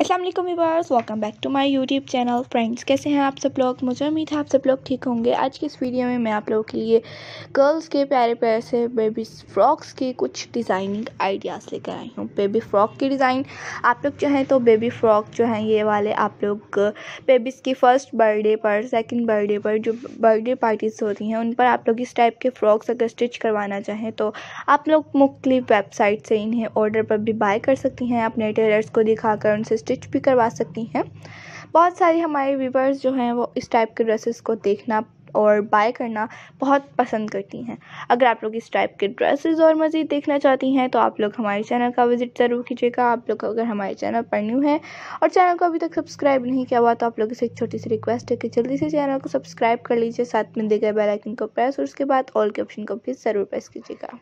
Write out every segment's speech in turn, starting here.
Aslam viewers welcome back to my YouTube channel friends कैसे हैं आप सब लोग मुझे उम्मीद है आप सब लोग ठीक होंगे आज की इस वीडियो में मैं आप लोगों के लिए गर्ल्स के प्यारे प्यारे से बेबी फ्रॉक्स के कुछ डिज़ाइनिंग आइडियाज़ लेकर आई हूँ बेबी फ्रॉक की डिज़ाइन आप लोग जो हैं तो बेबी फ्रॉक जो हैं ये वाले आप लोग बेबीज़ की फ़र्स्ट बर्थडे पर सेकेंड बर्थडे पर जो बर्थडे पार्टीज़ होती हैं उन पर आप लोग इस टाइप के फ़्रॉक्स अगर स्टिच करवाना चाहें तो आप लोग मुख्तलिफ वेबसाइट से इन्हें ऑर्डर पर भी बाय कर सकती हैं अपने टेलर्स को दिखाकर उनसे स्टिच भी करवा सकती हैं बहुत सारी हमारे व्यूवर्स जो हैं वो इस टाइप के ड्रेसेस को देखना और बाय करना बहुत पसंद करती हैं अगर आप लोग इस टाइप के ड्रेसेस और मज़ीद देखना चाहती हैं तो आप लोग हमारे चैनल का विज़िट ज़रूर कीजिएगा आप लोग अगर हमारे चैनल पर न्यू हैं और चैनल को अभी तक सब्सक्राइब नहीं किया हुआ तो आप लोग से एक छोटी सी रिक्वेस्ट है कि जल्दी से चैनल को सब्सक्राइब कर लीजिए साथ में दे गए बेलाइकन को प्रेस और उसके बाद ऑल के ऑप्शन को भी ज़रूर प्रेस कीजिएगा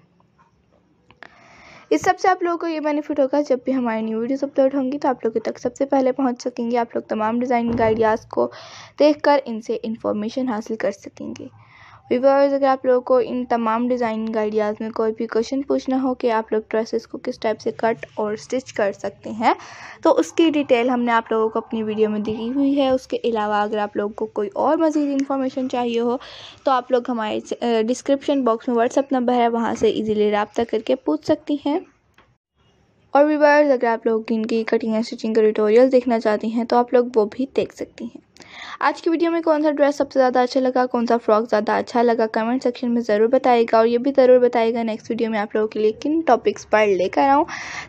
इस सबसे आप लोगों को ये बेनिफिट होगा जब भी हमारी न्यू वीडियोस अपलोड होंगी तो आप लोगों तक सबसे पहले पहुंच सकेंगे आप लोग तमाम डिज़ाइनिंग आइडियाज़ को देखकर इनसे इन्फॉर्मेशन हासिल कर सकेंगे वीवर्स अगर आप लोगों को इन तमाम डिज़ाइन आइडियाज़ में कोई भी क्वेश्चन पूछना हो कि आप लोग ड्रेसेस को किस टाइप से कट और स्टिच कर सकते हैं तो उसकी डिटेल हमने आप लोगों को अपनी वीडियो में दी हुई है उसके अलावा अगर आप लोगों को कोई और मज़ीद इन्फॉर्मेशन चाहिए हो तो आप लोग हमारे डिस्क्रिप्शन बॉक्स में व्हाट्सअप नंबर है वहाँ से ईज़िली रबता करके पूछ सकती हैं और वीवर्स अगर आप लोग इनकी कटिंग एंड स्टिचिंग का ट्यूटोरियल देखना चाहती हैं तो आप लोग वो भी देख सकती हैं आज की वीडियो में कौन सा ड्रेस सबसे ज़्यादा अच्छा लगा कौन सा फ्रॉक ज़्यादा अच्छा लगा कमेंट सेक्शन में ज़रूर बताएगा और ये भी ज़रूर बताएगा नेक्स्ट वीडियो में आप लोगों के लिए किन टॉपिक्स पर लेकर आऊँ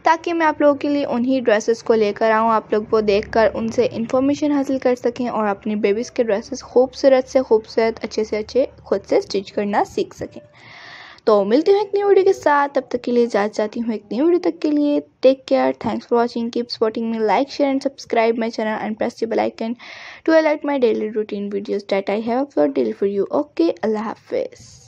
ताकि मैं आप लोगों के लिए उन्हीं ड्रेसेस को लेकर आऊँ आप लोग वो देख कर उनसे इन्फॉर्मेशन हासिल कर सकें और अपनी बेबीज़ के ड्रेसेस खूबसूरत से खूबसूरत अच्छे से अच्छे खुद से स्टिच करना सीख सकें तो मिलती हूँ एक न्यू वीडियो के साथ तब तक के लिए जा जाती हूँ एक न्यू वीडियो तक के लिए take care thanks for watching keep supporting me like share and subscribe my channel and press the bell icon to alert my daily routine videos that I have for daily for you okay अल्लाह हाफिज़